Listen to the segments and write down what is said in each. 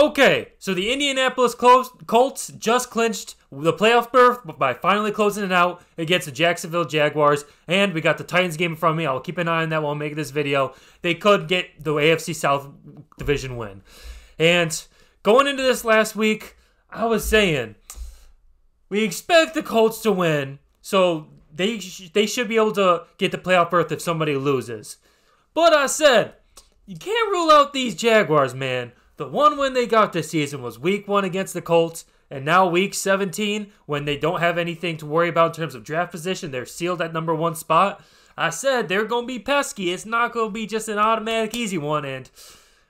Okay, so the Indianapolis Colts just clinched the playoff berth by finally closing it out against the Jacksonville Jaguars, and we got the Titans game in front of me. I'll keep an eye on that while I make this video. They could get the AFC South division win. And going into this last week, I was saying we expect the Colts to win, so they sh they should be able to get the playoff berth if somebody loses. But I said you can't rule out these Jaguars, man. The one win they got this season was week one against the Colts, and now week 17, when they don't have anything to worry about in terms of draft position, they're sealed at number one spot. I said they're going to be pesky. It's not going to be just an automatic easy one, and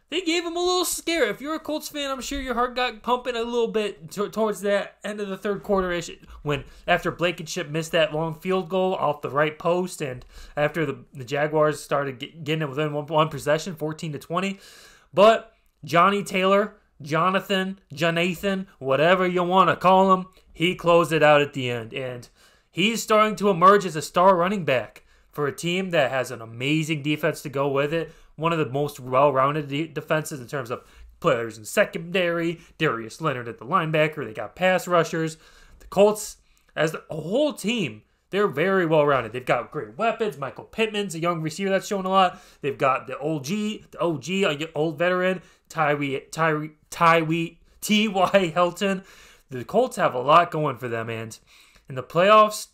they gave him a little scare. If you're a Colts fan, I'm sure your heart got pumping a little bit towards that end of the third quarter ish when after Blankenship missed that long field goal off the right post and after the, the Jaguars started get, getting it within one, one possession, 14 to 20. But Johnny Taylor, Jonathan, Jonathan, whatever you want to call him, he closed it out at the end. And he's starting to emerge as a star running back for a team that has an amazing defense to go with it. One of the most well rounded de defenses in terms of players in secondary, Darius Leonard at the linebacker. They got pass rushers. The Colts, as a whole team, they're very well rounded. They've got great weapons. Michael Pittman's a young receiver that's shown a lot. They've got the OG, the OG, a old veteran, Tyree, Tyree, Tyree, T.Y. Helton. The Colts have a lot going for them, and in the playoffs,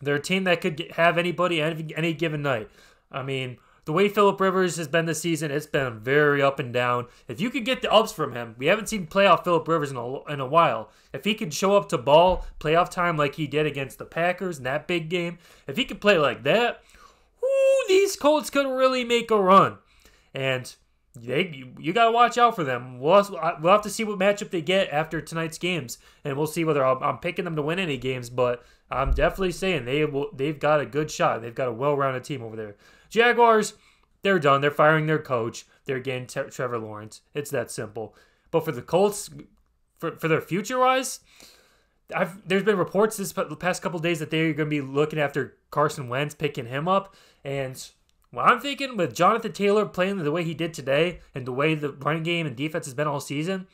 they're a team that could have anybody any, any given night. I mean, the way Philip Rivers has been this season, it's been very up and down. If you could get the ups from him, we haven't seen playoff Philip Rivers in a, in a while. If he could show up to ball playoff time like he did against the Packers in that big game, if he could play like that, ooh, these Colts could really make a run. And they you got to watch out for them. We'll, we'll have to see what matchup they get after tonight's games, and we'll see whether I'm, I'm picking them to win any games. But I'm definitely saying they will, they've got a good shot. They've got a well-rounded team over there. Jaguars, they're done. They're firing their coach. They're getting T- Trevor Lawrence. It's that simple. But for the Colts, for, for their future wise, I've, there's been reports this past couple days that they're going to be looking after Carson Wentz, picking him up. And what I'm thinking with Jonathan Taylor playing the way he did today and the way the running game and defense has been all season,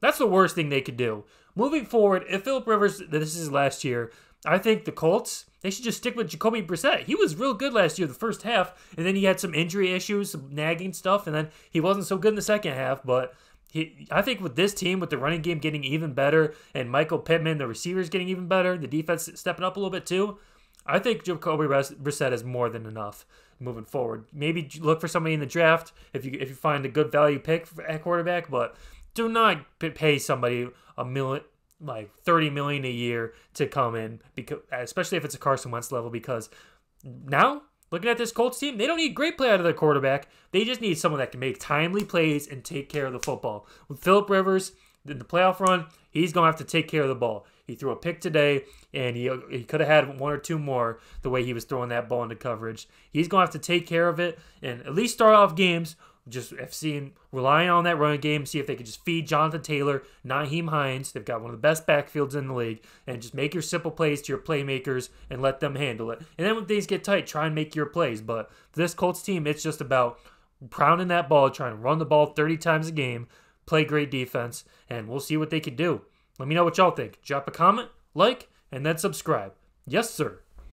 that's the worst thing they could do. Moving forward, if Philip Rivers, this is last year, I think the Colts they should just stick with Jacoby Brissett. He was real good last year, the first half, and then he had some injury issues, some nagging stuff, and then he wasn't so good in the second half. But he, I think with this team, with the running game getting even better, and Michael Pittman, the receivers getting even better, the defense stepping up a little bit too, I think Jacoby Brissett is more than enough moving forward. Maybe look for somebody in the draft if you if you find a good value pick at quarterback, but do not pay somebody a million like 30 million a year to come in because especially if it's a Carson Wentz level because now looking at this Colts team, they don't need great play out of their quarterback. They just need someone that can make timely plays and take care of the football. With Philip Rivers in the playoff run, he's going to have to take care of the ball. He threw a pick today, and he, he could have had one or two more the way he was throwing that ball into coverage. He's going to have to take care of it and at least start off games just FC relying on that running game, see if they could just feed Jonathan Taylor, Naheem Hines. They've got one of the best backfields in the league, and just make your simple plays to your playmakers and let them handle it. And then when things get tight, try and make your plays. But this Colts team, it's just about pounding that ball, trying to run the ball 30 times a game, play great defense, and we'll see what they can do. Let me know what y'all think. Drop a comment, like, and then subscribe. Yes, sir.